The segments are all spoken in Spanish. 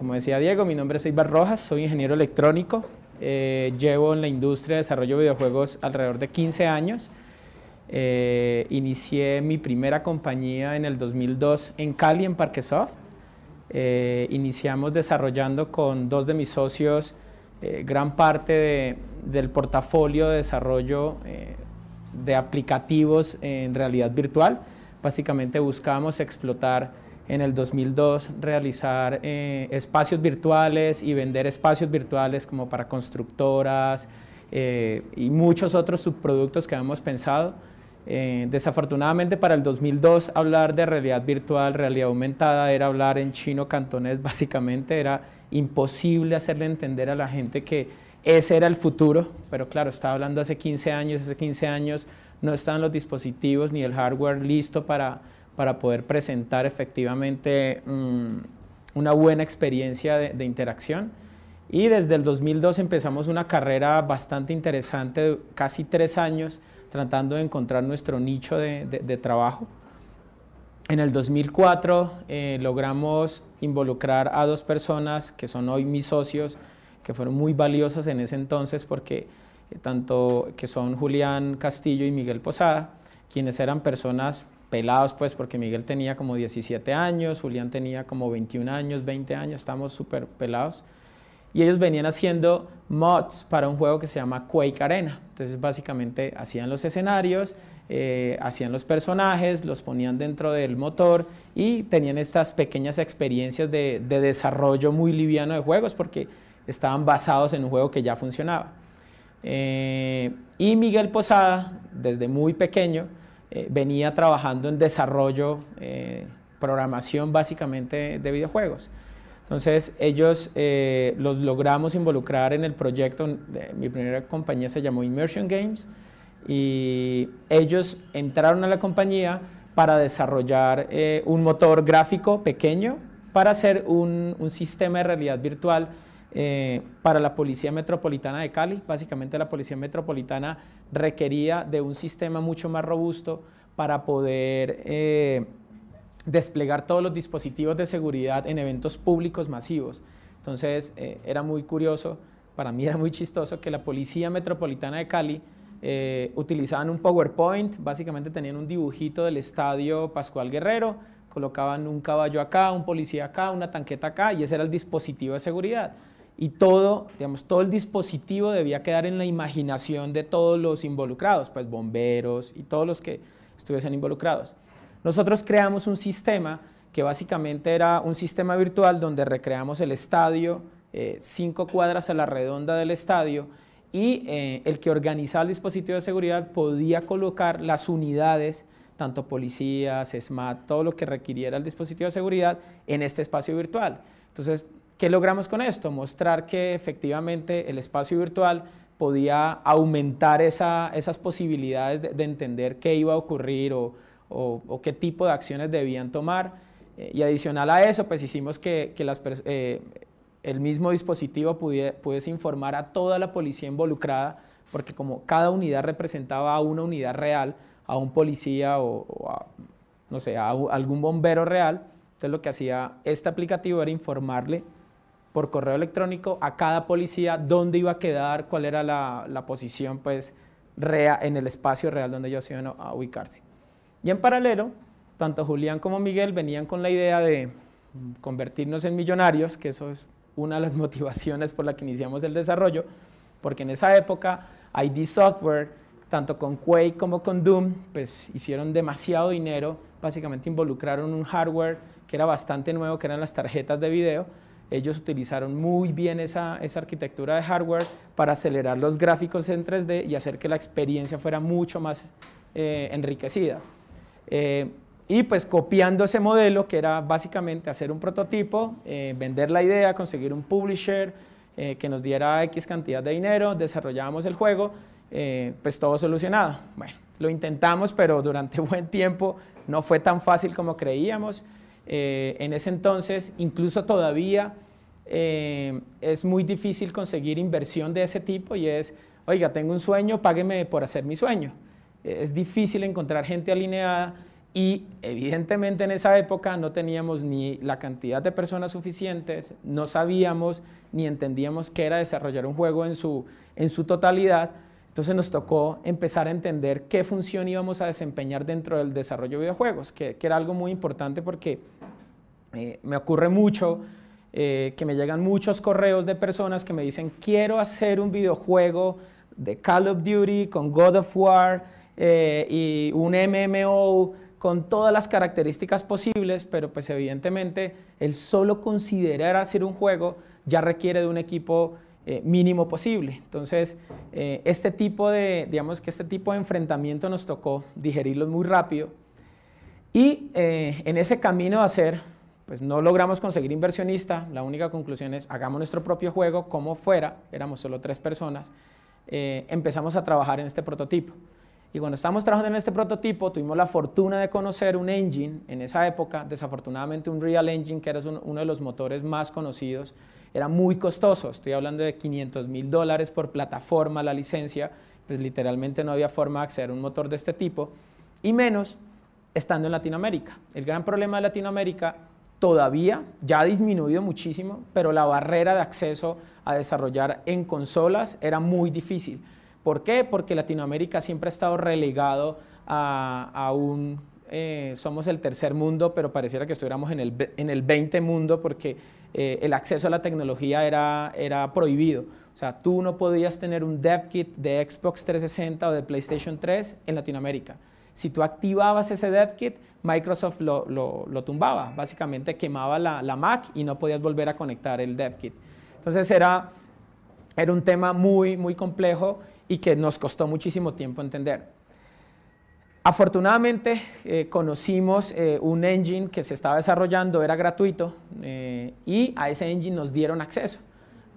como decía Diego, mi nombre es Ibar Rojas, soy ingeniero electrónico, eh, llevo en la industria de desarrollo de videojuegos alrededor de 15 años. Eh, inicié mi primera compañía en el 2002 en Cali, en Parquesoft. Eh, iniciamos desarrollando con dos de mis socios eh, gran parte del portafolio de desarrollo de aplicativos en realidad virtual. Básicamente buscábamos explotar en el 2002 realizar eh, espacios virtuales y vender espacios virtuales como para constructoras eh, y muchos otros subproductos que habíamos pensado. Eh, desafortunadamente para el 2002 hablar de realidad virtual, realidad aumentada, era hablar en chino cantonés básicamente, era imposible hacerle entender a la gente que ese era el futuro, pero claro, estaba hablando hace 15 años, hace 15 años no estaban los dispositivos ni el hardware listo para para poder presentar efectivamente mm, una buena experiencia de, interacción. Y desde el 2002 empezamos una carrera bastante interesante, casi tres años, tratando de encontrar nuestro nicho de, trabajo. En el 2004 eh, logramos involucrar a dos personas que son hoy mis socios, que fueron muy valiosas en ese entonces porque eh, tanto que son Julián Castillo y Miguel Posada, quienes eran personas pelados, pues, porque Miguel tenía como 17 años, Julián tenía como 21 años, 20 años, estamos súper pelados. Y ellos venían haciendo mods para un juego que se llama Quake Arena. Entonces, básicamente, hacían los escenarios, eh, hacían los personajes, los ponían dentro del motor y tenían estas pequeñas experiencias de, desarrollo muy liviano de juegos porque estaban basados en un juego que ya funcionaba. Eh, y Miguel Posada, desde muy pequeño, eh, venía trabajando en desarrollo, eh, programación básicamente de videojuegos. Entonces ellos eh, los logramos involucrar en el proyecto, mi primera compañía se llamó Immersion Games y ellos entraron a la compañía para desarrollar un motor gráfico pequeño para hacer un sistema de realidad virtual eh, para la Policía Metropolitana de Cali. Básicamente la Policía Metropolitana requería de un sistema mucho más robusto para poder eh, desplegar todos los dispositivos de seguridad en eventos públicos masivos. Entonces eh, era muy curioso, para mí era muy chistoso que la Policía Metropolitana de Cali utilizaban un PowerPoint, básicamente tenían un dibujito del estadio Pascual Guerrero, colocaban un caballo acá, un policía acá, una tanqueta acá, y ese era el dispositivo de seguridad y todo, digamos, todo el dispositivo debía quedar en la imaginación de todos los involucrados, pues bomberos y todos los que estuviesen involucrados. Nosotros creamos un sistema que básicamente era un sistema virtual donde recreamos el estadio, eh, cinco cuadras a la redonda del estadio, y eh, el que organizaba el dispositivo de seguridad podía colocar las unidades, tanto policías, SMAT, todo lo que requiriera el dispositivo de seguridad en este espacio virtual. Entonces, ¿Qué logramos con esto? Mostrar que efectivamente el espacio virtual podía aumentar esas posibilidades de, entender qué iba a ocurrir o, qué tipo de acciones debían tomar. Eh, y adicional a eso, pues hicimos que, las, eh, el mismo dispositivo pudiese, informar a toda la policía involucrada, porque como cada unidad representaba a una unidad real, a un policía o, o a, no sé, a algún bombero real, entonces lo que hacía este aplicativo era informarle por correo electrónico a cada policía dónde iba a quedar, cuál era la, posición pues, rea, en el espacio real donde ellos iban a ubicarse. Y en paralelo, tanto Julián como Miguel venían con la idea de convertirnos en millonarios, que eso es una de las motivaciones por la que iniciamos el desarrollo, porque en esa época ID Software, tanto con Quake como con Doom, pues hicieron demasiado dinero, básicamente involucraron un hardware que era bastante nuevo, que eran las tarjetas de video, ellos utilizaron muy bien esa, esa, arquitectura de hardware para acelerar los gráficos en 3D y hacer que la experiencia fuera mucho más eh, enriquecida. Eh, y pues copiando ese modelo, que era básicamente hacer un prototipo, eh, vender la idea, conseguir un publisher que nos diera X cantidad de dinero, desarrollábamos el juego, pues todo solucionado. Bueno, lo intentamos, pero durante buen tiempo no fue tan fácil como creíamos. Eh, en ese entonces, incluso todavía, eh, es muy difícil conseguir inversión de ese tipo y es, oiga, tengo un sueño, págueme por hacer mi sueño. Eh, es difícil encontrar gente alineada y evidentemente en esa época no teníamos ni la cantidad de personas suficientes, no sabíamos ni entendíamos qué era desarrollar un juego en su totalidad entonces nos tocó empezar a entender qué función íbamos a desempeñar dentro del desarrollo de videojuegos, que, era algo muy importante porque eh, me ocurre mucho eh, que me llegan muchos correos de personas que me dicen quiero hacer un videojuego de Call of Duty con God of War eh, y un MMO con todas las características posibles, pero pues evidentemente el solo considerar hacer un juego ya requiere de un equipo eh, mínimo posible. Entonces, eh, este tipo de, digamos que este tipo de enfrentamiento nos tocó digerirlo muy rápido y eh, en ese camino de hacer, pues no logramos conseguir inversionista, la única conclusión es hagamos nuestro propio juego como fuera, éramos solo tres personas, empezamos a trabajar en este prototipo. Y cuando estábamos trabajando en este prototipo, tuvimos la fortuna de conocer un engine en esa época, desafortunadamente un Real Engine, que era uno de los motores más conocidos era muy costoso, estoy hablando de 500 mil dólares por plataforma, la licencia, pues literalmente no había forma de acceder a un motor de este tipo, y menos estando en Latinoamérica. El gran problema de Latinoamérica todavía, ya ha disminuido muchísimo, pero la barrera de acceso a desarrollar en consolas era muy difícil. ¿Por qué? Porque Latinoamérica siempre ha estado relegado a, un... Eh, somos el tercer mundo, pero pareciera que estuviéramos en el, en el 20 mundo porque eh, el acceso a la tecnología era, prohibido. O sea, tú no podías tener un dev kit de Xbox 360 o de PlayStation 3 en Latinoamérica. Si tú activabas ese dev kit, Microsoft lo, tumbaba, básicamente quemaba la, Mac y no podías volver a conectar el dev kit. Entonces era, era un tema muy, muy complejo y que nos costó muchísimo tiempo entender. Afortunadamente eh, conocimos eh, un engine que se estaba desarrollando, era gratuito, eh, y a ese engine nos dieron acceso.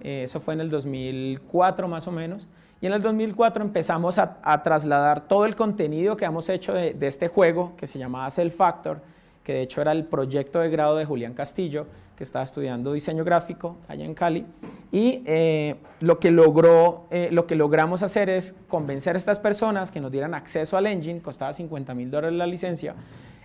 eso fue en el 2004 más o menos. Y en el 2004 empezamos a, trasladar todo el contenido que hemos hecho de, de este juego, que se llamaba Cell Factor, que de hecho era el proyecto de grado de Julián Castillo, que estaba estudiando diseño gráfico allá en Cali. Y eh, lo, que logró, eh, lo que logramos hacer es convencer a estas personas que nos dieran acceso al engine, costaba 50 mil dólares la licencia,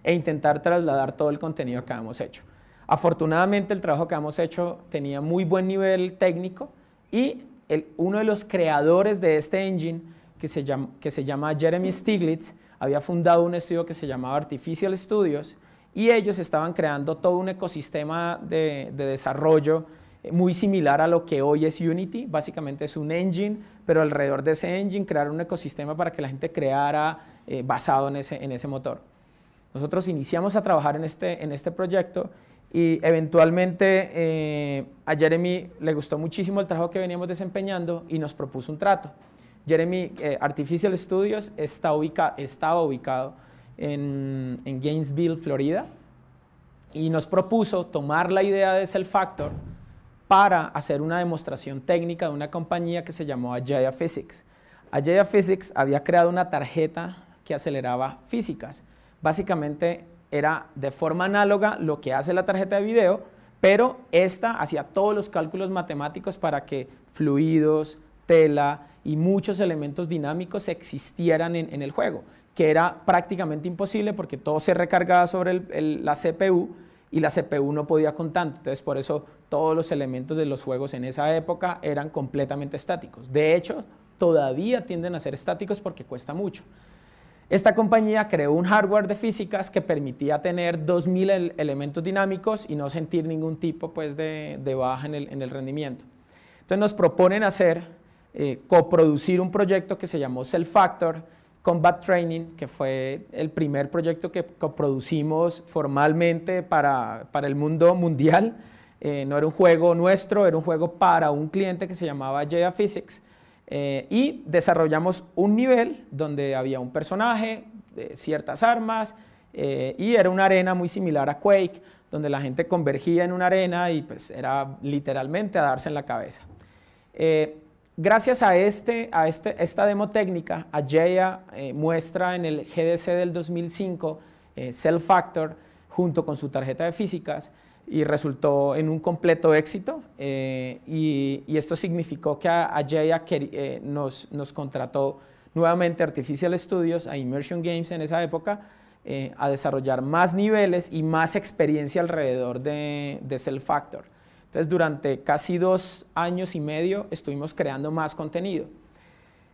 e intentar trasladar todo el contenido que habíamos hecho. Afortunadamente el trabajo que habíamos hecho tenía muy buen nivel técnico y el, uno de los creadores de este engine, que se llama, que se llama Jeremy Stiglitz, había fundado un estudio que se llamaba Artificial Studios, y ellos estaban creando todo un ecosistema de, desarrollo eh, muy similar a lo que hoy es Unity, básicamente es un engine, pero alrededor de ese engine crearon un ecosistema para que la gente creara eh, basado en ese, motor. Nosotros iniciamos a trabajar en este, este proyecto y eventualmente eh, a Jeremy le gustó muchísimo el trabajo que veníamos desempeñando y nos propuso un trato. Jeremy Artificial Studios estaba ubicado en, Gainesville, Florida, y nos propuso tomar la idea de Cell Factor para hacer una demostración técnica de una compañía que se llamó Ajaya Physics. Ajaya Physics había creado una tarjeta que aceleraba físicas. Básicamente era de forma análoga lo que hace la tarjeta de video, pero esta hacía todos los cálculos matemáticos para que fluidos, tela y muchos elementos dinámicos existieran en el juego que era prácticamente imposible porque todo se recargaba sobre la CPU y la CPU no podía con tanto. Entonces, por eso todos los elementos de los juegos en esa época eran completamente estáticos. De hecho, todavía tienden a ser estáticos porque cuesta mucho. Esta compañía creó un hardware de físicas que permitía tener 2.000 elementos dinámicos y no sentir ningún tipo pues, de, baja en el, rendimiento. Entonces nos proponen hacer, eh, coproducir un proyecto que se llamó Cell Factor, Combat Training, que fue el primer proyecto que producimos formalmente para, para el mundo mundial. Eh, no era un juego nuestro, era un juego para un cliente que se llamaba Jedi Physics. Eh, y desarrollamos un nivel donde había un personaje, ciertas armas, eh, y era una arena muy similar a Quake, donde la gente convergía en una arena y pues era literalmente a darse en la cabeza. Gracias a, este, este, esta demo técnica, Ajaya eh, muestra en el GDC del 2005 eh, Cell Factor junto con su tarjeta de físicas y resultó en un completo éxito. Eh, y, esto significó que Ajaya nos, contrató nuevamente Artificial Studios a Immersion Games en esa época a desarrollar más niveles y más experiencia alrededor de Cell Factor. Entonces, durante casi dos años y medio estuvimos creando más contenido.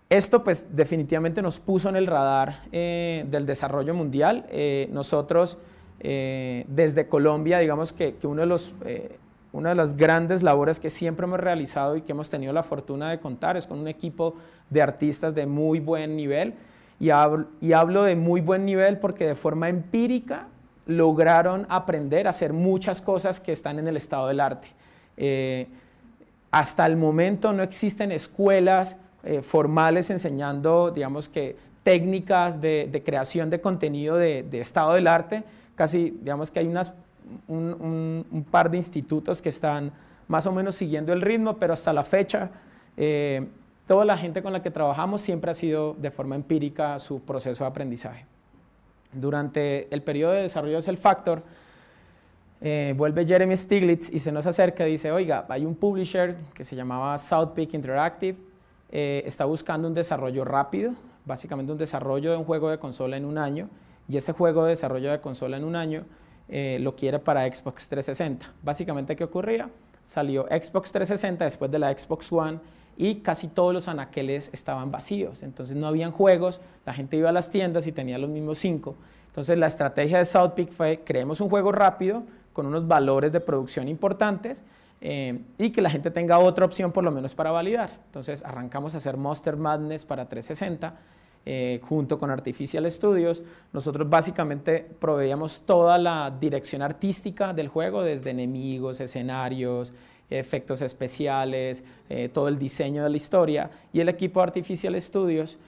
Esto pues definitivamente nos puso en el radar eh, del desarrollo mundial. Eh, nosotros eh, desde Colombia, digamos que, una de las grandes labores que siempre hemos realizado y que hemos tenido la fortuna de contar es con un equipo de artistas de muy buen nivel. y hablo de muy buen nivel porque de forma empírica lograron aprender a hacer muchas cosas que están en el estado del arte. Eh, hasta el momento no existen escuelas eh, formales enseñando, digamos que, técnicas de, creación de contenido de, estado del arte. Casi, digamos que hay un, par de institutos que están más o menos siguiendo el ritmo, pero hasta la fecha, eh, toda la gente con la que trabajamos siempre ha sido de forma empírica su proceso de aprendizaje. Durante el periodo de desarrollo de Self Factor, eh, vuelve Jeremy Stiglitz y se nos acerca y dice, oiga, hay un publisher que se llamaba South Peak Interactive, eh, está buscando un desarrollo rápido, básicamente un desarrollo de un juego de consola en un año, y ese juego de desarrollo de consola en un año eh, lo quiere para Xbox 360. Básicamente, ¿qué ocurría? Salió Xbox 360 después de la Xbox One y casi todos los anaqueles estaban vacíos, entonces no habían juegos, la gente iba a las tiendas y tenía los mismos cinco. Entonces la estrategia de South Peak fue, creemos un juego rápido, con unos valores de producción importantes eh, y que la gente tenga otra opción por lo menos para validar. Entonces arrancamos a hacer Monster Madness para 360 eh, junto con Artificial Studios. Nosotros básicamente proveíamos toda la dirección artística del juego, desde enemigos, escenarios, efectos especiales, eh, todo el diseño de la historia y el equipo Artificial Studios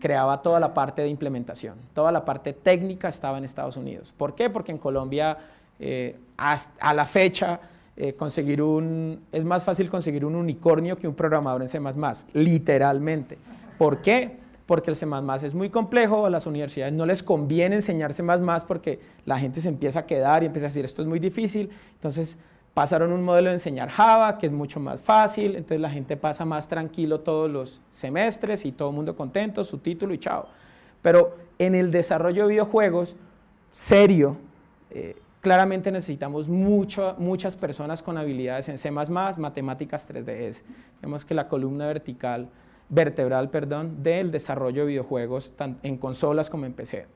creaba toda la parte de implementación, toda la parte técnica estaba en Estados Unidos. ¿Por qué? Porque en Colombia eh, a la fecha, eh, conseguir un, es más fácil conseguir un unicornio que un programador en C++, literalmente. ¿Por qué? Porque el C++ es muy complejo, a las universidades no les conviene enseñar C++ porque la gente se empieza a quedar y empieza a decir, esto es muy difícil, entonces pasaron un modelo de enseñar Java, que es mucho más fácil, entonces la gente pasa más tranquilo todos los semestres y todo el mundo contento, su título y chao. Pero en el desarrollo de videojuegos, serio, eh, claramente necesitamos mucho, muchas personas con habilidades en C++, matemáticas 3DS. E Vemos que la columna vertical, vertebral perdón, del desarrollo de videojuegos en consolas como en PC.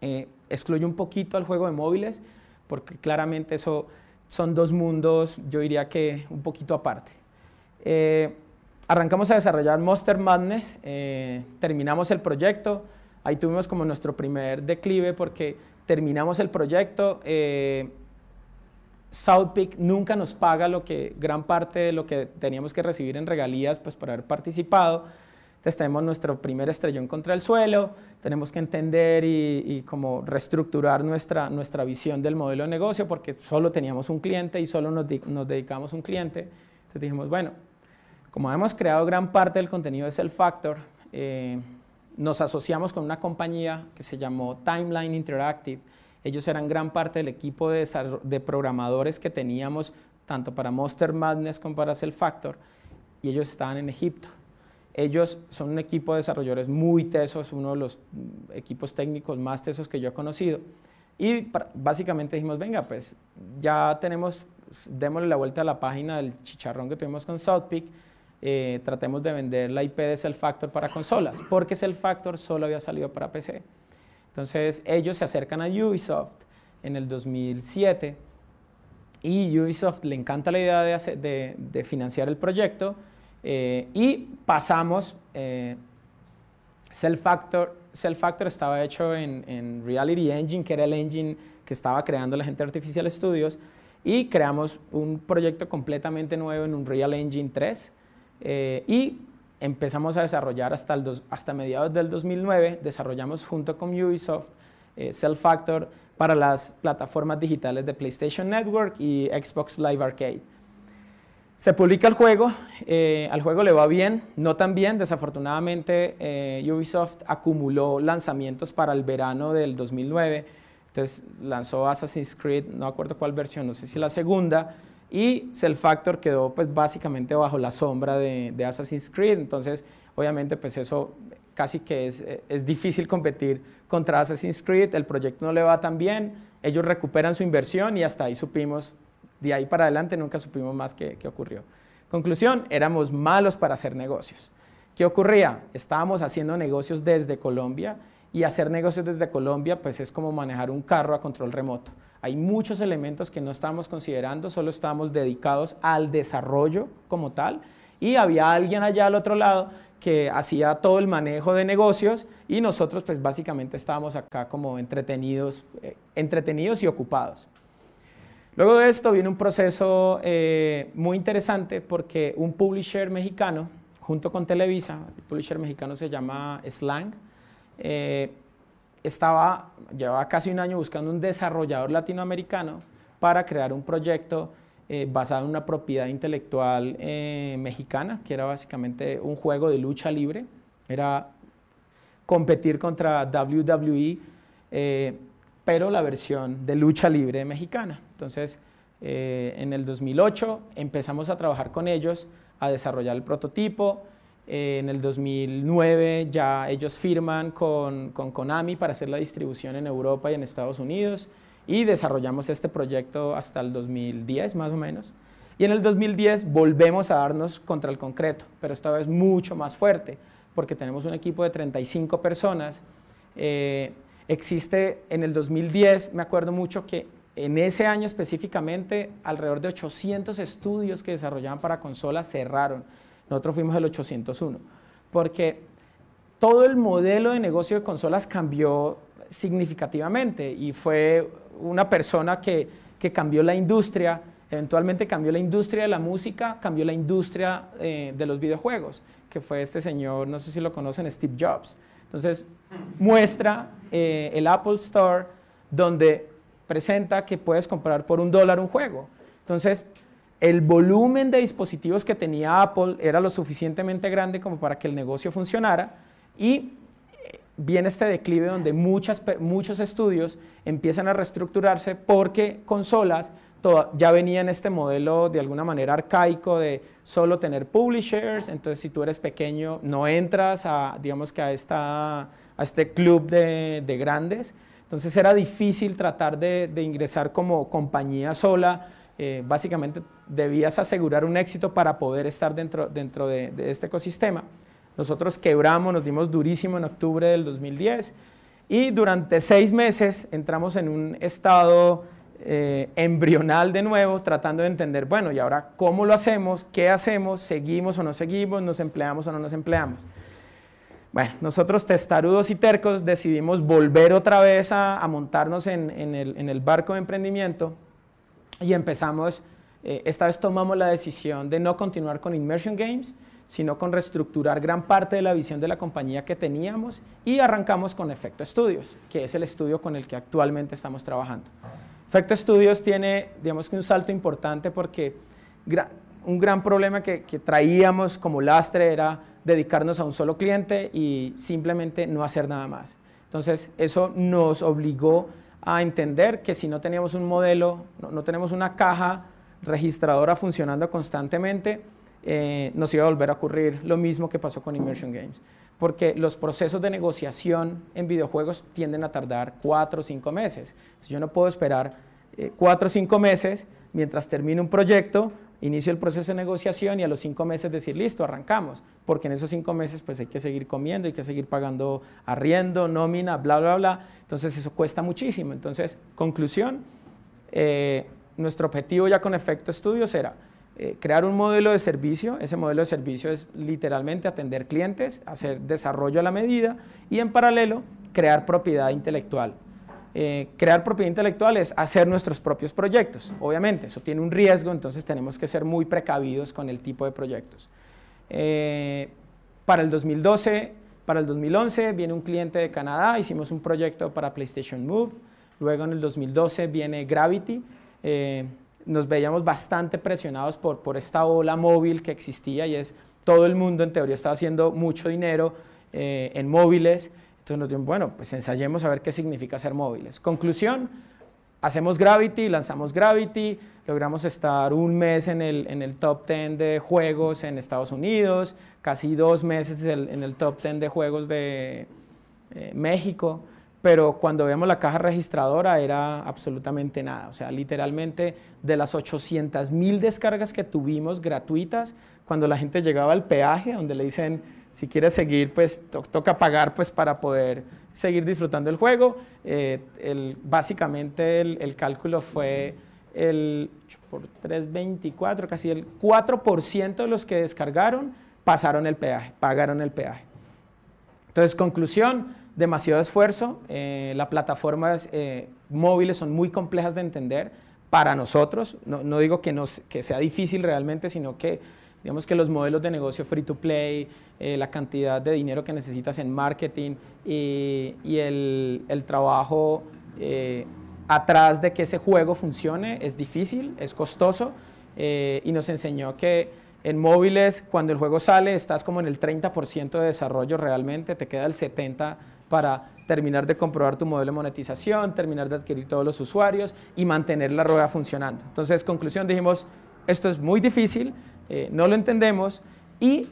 Eh, excluye un poquito al juego de móviles, porque claramente eso son dos mundos, yo diría que un poquito aparte. Eh, arrancamos a desarrollar Monster Madness, eh, terminamos el proyecto, ahí tuvimos como nuestro primer declive porque terminamos el proyecto. Eh, South Peak nunca nos paga lo que, gran parte de lo que teníamos que recibir en regalías pues, por haber participado. Entonces tenemos nuestro primer estrellón contra el suelo, tenemos que entender y, como reestructurar nuestra, nuestra visión del modelo de negocio porque solo teníamos un cliente y solo nos, nos dedicamos a un cliente. Entonces dijimos, bueno, como hemos creado gran parte del contenido de Self Factor, eh, nos asociamos con una compañía que se llamó Timeline Interactive. Ellos eran gran parte del equipo de, programadores que teníamos tanto para Monster Madness como para Cell Factor y ellos estaban en Egipto. Ellos son un equipo de desarrolladores muy tesos, uno de los mm, equipos técnicos más tesos que yo he conocido. Y básicamente dijimos, venga, pues ya tenemos, démosle la vuelta a la página del chicharrón que tuvimos con South eh, tratemos de vender la IP de Cell Factor para consolas, porque Cell Factor solo había salido para PC. Entonces ellos se acercan a Ubisoft en el 2007 y Ubisoft le encanta la idea de, financiar el proyecto eh, y pasamos, self eh, Cell, Factor, Factor estaba hecho en, en Reality Engine, que era el engine que estaba creando la gente Artificial Studios, y creamos un proyecto completamente nuevo en un Real Engine 3, eh, y empezamos a desarrollar hasta, hasta mediados del 2009, desarrollamos junto con Ubisoft eh, Cell Factor para las plataformas digitales de PlayStation Network y Xbox Live Arcade. Se publica el juego, eh, al juego le va bien, no tan bien, desafortunadamente Ubisoft acumuló lanzamientos para el verano del 2009, entonces lanzó Assassin's Creed, no acuerdo cuál versión, no sé si la segunda, y Cell Factor quedó pues básicamente bajo la sombra de, Assassin's Creed, entonces obviamente pues eso casi que es, es, difícil competir contra Assassin's Creed, el proyecto no le va tan bien, ellos recuperan su inversión y hasta ahí supimos, de ahí para adelante nunca supimos más qué, qué ocurrió. Conclusión, éramos malos para hacer negocios. ¿Qué ocurría? Estábamos haciendo negocios desde Colombia y hacer negocios desde Colombia pues es como manejar un carro a control remoto. Hay muchos elementos que no estamos considerando, solo estamos dedicados al desarrollo como tal. Y había alguien allá al otro lado que hacía todo el manejo de negocios y nosotros pues básicamente estábamos acá como entretenidos, eh, entretenidos y ocupados. Luego de esto viene un proceso eh, muy interesante porque un publisher mexicano, junto con Televisa, el publisher mexicano se llama Slang, eh, estaba, llevaba casi un año buscando un desarrollador latinoamericano para crear un proyecto eh, basado en una propiedad intelectual eh, mexicana, que era básicamente un juego de lucha libre. Era competir contra WWE, eh, pero la versión de lucha libre mexicana. Entonces, en el 2008 empezamos a trabajar con ellos, a desarrollar el prototipo, eh, en el 2009 ya ellos firman con, con, Konami para hacer la distribución en Europa y en Estados Unidos y desarrollamos este proyecto hasta el 2010 más o menos. Y en el 2010 volvemos a darnos contra el concreto, pero esta vez mucho más fuerte, porque tenemos un equipo de 35 personas. Eh, existe en el 2010, me acuerdo mucho que en ese año específicamente, alrededor de 800 estudios que desarrollaban para consolas cerraron nosotros fuimos el 801, porque todo el modelo de negocio de consolas cambió significativamente y fue una persona que, cambió la industria, eventualmente cambió la industria de la música, cambió la industria eh, de los videojuegos, que fue este señor, no sé si lo conocen, Steve Jobs. Entonces, muestra eh, el Apple Store donde presenta que puedes comprar por un dólar un juego. Entonces, el volumen de dispositivos que tenía Apple era lo suficientemente grande como para que el negocio funcionara y eh, viene este declive donde muchos estudios empiezan a reestructurarse porque consolas toda, ya venían este modelo de alguna manera arcaico de solo tener publishers, entonces si tú eres pequeño no entras a, digamos que a, a este club de, grandes, entonces era difícil tratar de ingresar como compañía sola eh, básicamente debías asegurar un éxito para poder estar dentro, dentro de, este ecosistema. Nosotros quebramos, nos dimos durísimo en octubre del 2010 y durante seis meses entramos en un estado eh, embrional de nuevo, tratando de entender, bueno, y ahora cómo lo hacemos, qué hacemos, seguimos o no seguimos, nos empleamos o no nos empleamos. Bueno, nosotros testarudos y tercos decidimos volver otra vez a, montarnos en el barco de emprendimiento y empezamos, eh, esta vez tomamos la decisión de no continuar con Immersion Games, sino con reestructurar gran parte de la visión de la compañía que teníamos y arrancamos con Efecto Studios, que es el estudio con el que actualmente estamos trabajando. Efecto Studios tiene, digamos que un salto importante porque un gran problema que, que traíamos como lastre era dedicarnos a un solo cliente y simplemente no hacer nada más. Entonces, eso nos obligó a entender que si no teníamos un modelo, no, tenemos una caja registradora funcionando constantemente, eh, nos iba a volver a ocurrir lo mismo que pasó con Immersion Games. Porque los procesos de negociación en videojuegos tienden a tardar cuatro o cinco meses. si yo no puedo esperar eh, cuatro o cinco meses mientras termine un proyecto inicio el proceso de negociación y a los cinco meses decir, listo, arrancamos, porque en esos cinco meses pues hay que seguir comiendo, hay que seguir pagando arriendo, nómina, bla, bla, bla. Entonces eso cuesta muchísimo. Entonces, conclusión, eh, nuestro objetivo ya con efecto estudios era eh, crear un modelo de servicio, ese modelo de servicio es literalmente atender clientes, hacer desarrollo a la medida y en paralelo crear propiedad intelectual eh, crear propiedad intelectual es hacer nuestros propios proyectos. Obviamente, eso tiene un riesgo, entonces tenemos que ser muy precavidos con el tipo de proyectos. Eh, para el 2012, para el 2011 viene un cliente de Canadá, hicimos un proyecto para PlayStation Move. Luego en el 2012 viene Gravity. Eh, nos veíamos bastante presionados por, por esta ola móvil que existía y es todo el mundo en teoría estaba haciendo mucho dinero en móviles entonces nos dijimos bueno, pues ensayemos a ver qué significa ser móviles. Conclusión, hacemos Gravity, lanzamos Gravity, logramos estar un mes en el, en el top 10 de juegos en Estados Unidos, casi dos meses en el top 10 de juegos de eh, México, pero cuando vemos la caja registradora era absolutamente nada. O sea, literalmente de las 800 mil descargas que tuvimos gratuitas, cuando la gente llegaba al peaje, donde le dicen si quieres seguir, pues toca pagar pues, para poder seguir disfrutando el juego. Eh, el, básicamente el, cálculo fue el por 3.24, casi el 4% de los que descargaron pasaron el peaje, pagaron el peaje. Entonces, conclusión, demasiado esfuerzo. Eh, las plataformas eh, móviles son muy complejas de entender para nosotros. No, digo que, nos, que sea difícil realmente, sino que Digamos que los modelos de negocio free to play, eh, la cantidad de dinero que necesitas en marketing y, el, trabajo eh, atrás de que ese juego funcione es difícil, es costoso eh, y nos enseñó que en móviles, cuando el juego sale, estás como en el 30% de desarrollo realmente, te queda el 70% para terminar de comprobar tu modelo de monetización, terminar de adquirir todos los usuarios y mantener la rueda funcionando. Entonces, conclusión, dijimos, esto es muy difícil, eh, no lo entendemos. Y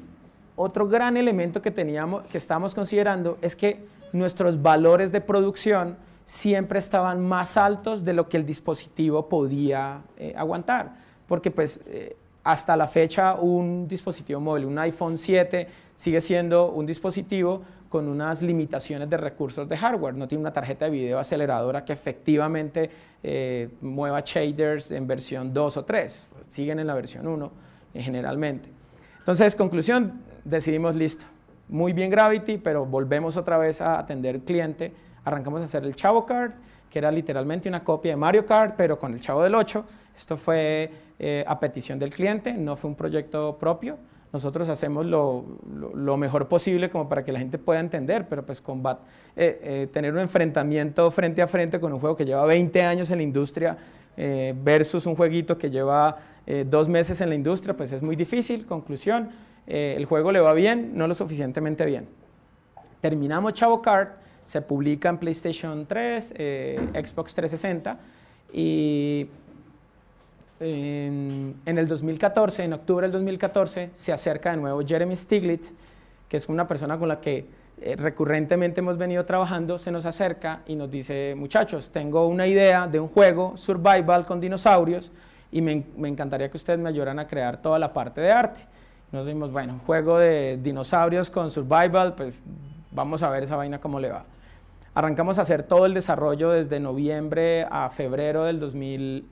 otro gran elemento que, teníamos, que estamos considerando es que nuestros valores de producción siempre estaban más altos de lo que el dispositivo podía eh, aguantar, porque pues eh, hasta la fecha un dispositivo móvil, un iPhone 7, sigue siendo un dispositivo con unas limitaciones de recursos de hardware. No tiene una tarjeta de video aceleradora que efectivamente mueva shaders en versión 2 o 3, siguen en la versión 1 generalmente. Entonces, conclusión, decidimos listo. Muy bien Gravity, pero volvemos otra vez a atender cliente. Arrancamos a hacer el Chavo Card, que era literalmente una copia de Mario Kart, pero con el Chavo del 8. Esto fue eh, a petición del cliente, no fue un proyecto propio. Nosotros hacemos lo, lo, mejor posible como para que la gente pueda entender, pero pues combat, eh, eh, tener un enfrentamiento frente a frente con un juego que lleva 20 años en la industria eh, versus un jueguito que lleva eh, dos meses en la industria, pues es muy difícil. Conclusión, eh, el juego le va bien, no lo suficientemente bien. Terminamos Chavo Card, se publica en PlayStation 3, Xbox 360 y en, en el 2014, en octubre del 2014, se acerca de nuevo Jeremy Stiglitz, que es una persona con la que eh, recurrentemente hemos venido trabajando, se nos acerca y nos dice, muchachos, tengo una idea de un juego survival con dinosaurios y me, encantaría que ustedes me ayudaran a crear toda la parte de arte. Nos dimos, bueno, un juego de dinosaurios con survival, pues vamos a ver esa vaina cómo le va. Arrancamos a hacer todo el desarrollo desde noviembre a febrero del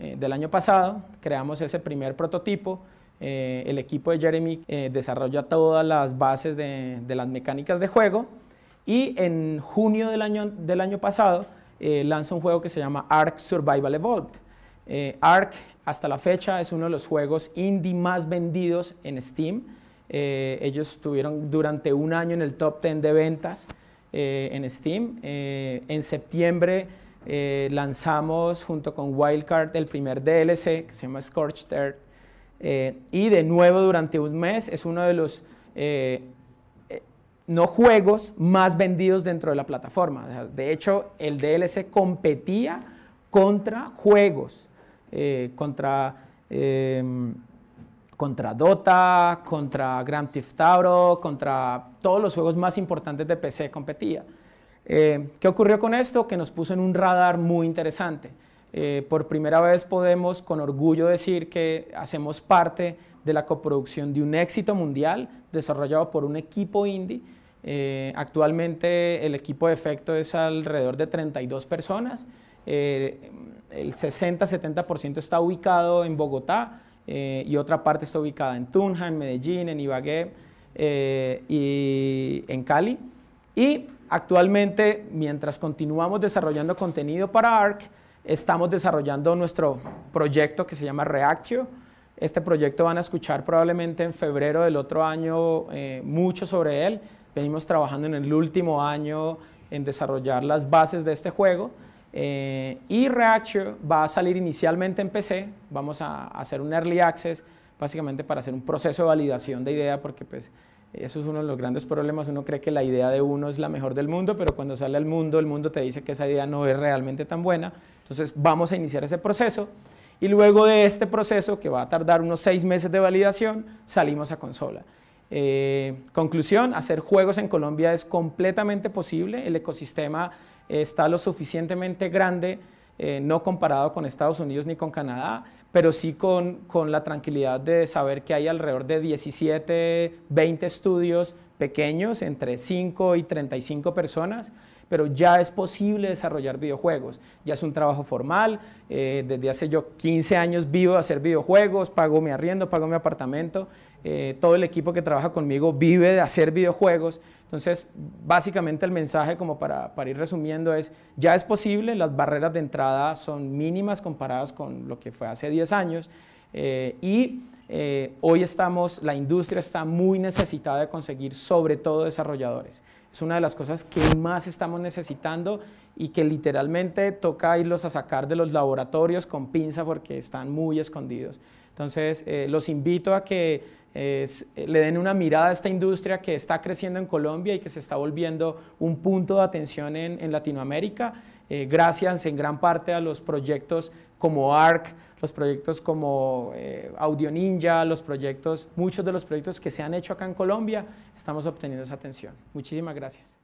eh, del año pasado, creamos ese primer prototipo, eh, el equipo de Jeremy eh, desarrolla todas las bases de, las mecánicas de juego y en junio del año, del año pasado eh, lanza un juego que se llama Ark Survival Evolved. Eh, Ark hasta la fecha es uno de los juegos indie más vendidos en Steam. Eh, ellos estuvieron durante un año en el top 10 de ventas en Steam. en septiembre lanzamos junto con Wildcard el primer DLC que se llama Scorched Earth eh, y de nuevo durante un mes es uno de los eh, eh, no juegos más vendidos dentro de la plataforma. De hecho, el DLC competía contra juegos, contra, em, contra Dota, contra Grand Theft Auto, contra todos los juegos más importantes de PC competía. ¿Qué ocurrió con esto? Que nos puso en un radar muy interesante. Eh, por primera vez podemos con orgullo decir que hacemos parte de la coproducción de un éxito mundial desarrollado por un equipo indie. Eh, actualmente el equipo de efecto es alrededor de 32 personas. Eh, el 60-70% está ubicado en Bogotá y otra parte está ubicada en Tunja, en Medellín, en Ibagué y en Cali. Y actualmente, mientras continuamos desarrollando contenido para ARC, Estamos desarrollando nuestro proyecto que se llama Reactio. Este proyecto van a escuchar probablemente en febrero del otro año eh, mucho sobre él. Venimos trabajando en el último año en desarrollar las bases de este juego. Eh, y Reactio va a salir inicialmente en PC. Vamos a hacer un early access básicamente para hacer un proceso de validación de idea porque pues, eso es uno de los grandes problemas. Uno cree que la idea de uno es la mejor del mundo, pero cuando sale al mundo, el mundo te dice que esa idea no es realmente tan buena. Entonces vamos a iniciar ese proceso y luego de este proceso, que va a tardar unos seis meses de validación, salimos a consola. Eh, conclusión, hacer juegos en Colombia es completamente posible, el ecosistema eh, está lo suficientemente grande, eh, no comparado con Estados Unidos ni con Canadá, pero sí con, con la tranquilidad de saber que hay alrededor de 17, 20 estudios pequeños, entre 5 y 35 personas, pero ya es posible desarrollar videojuegos. Ya es un trabajo formal, eh, desde hace yo 15 años vivo de hacer videojuegos, pago mi arriendo, pago mi apartamento, eh, todo el equipo que trabaja conmigo vive de hacer videojuegos. Entonces, básicamente el mensaje, como para, ir resumiendo, es ya es posible, las barreras de entrada son mínimas comparadas con lo que fue hace 10 años eh, y eh, hoy estamos, la industria está muy necesitada de conseguir sobre todo desarrolladores. Es una de las cosas que más estamos necesitando y que literalmente toca irlos a sacar de los laboratorios con pinza porque están muy escondidos. Entonces, eh, los invito a que eh, le den una mirada a esta industria que está creciendo en Colombia y que se está volviendo un punto de atención en Latinoamérica. Eh, gracias en gran parte a los proyectos como ARC, los proyectos como eh, Audio Ninja, los proyectos, muchos de los proyectos que se han hecho acá en Colombia, estamos obteniendo esa atención. Muchísimas gracias.